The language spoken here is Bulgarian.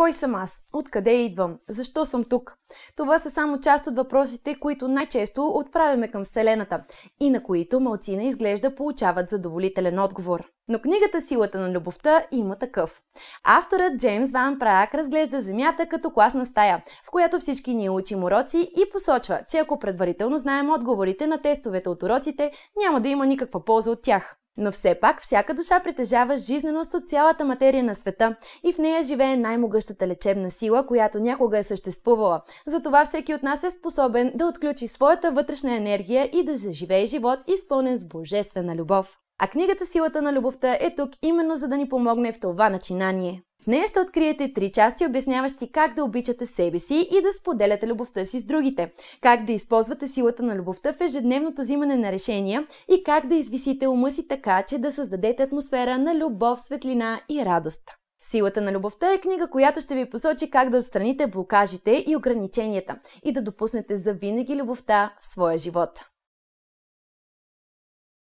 Кой съм аз? Откъде идвам? Защо съм тук? Това са само част от въпросите, които най-често отправяме към Вселената и на които малцина изглежда получават задоволителен отговор. Но книгата Силата на любовта има такъв. Авторът Джеймс Ван Праак разглежда Земята като класна стая, в която всички ние учим уроци и посочва, че ако предварително знаем отговорите на тестовете от уроците, няма да има никаква полза от тях. Но все пак всяка душа притежава жизненост от цялата материя на света и в нея живее най-могъщата лечебна сила, която някога е съществувала. Затова всеки от нас е способен да отключи своята вътрешна енергия и да заживее живот, изпълнен с божествена любов. А книгата Силата на любовта е тук именно за да ни помогне в това начинание. В нея ще откриете три части, обясняващи как да обичате себе си и да споделяте любовта си с другите, как да използвате силата на любовта в ежедневното взимане на решения и как да извисите ума си така, че да създадете атмосфера на любов, светлина и радост. Силата на любовта е книга, която ще ви посочи как да отстраните блокажите и ограниченията и да допуснете завинаги любовта в своя живот.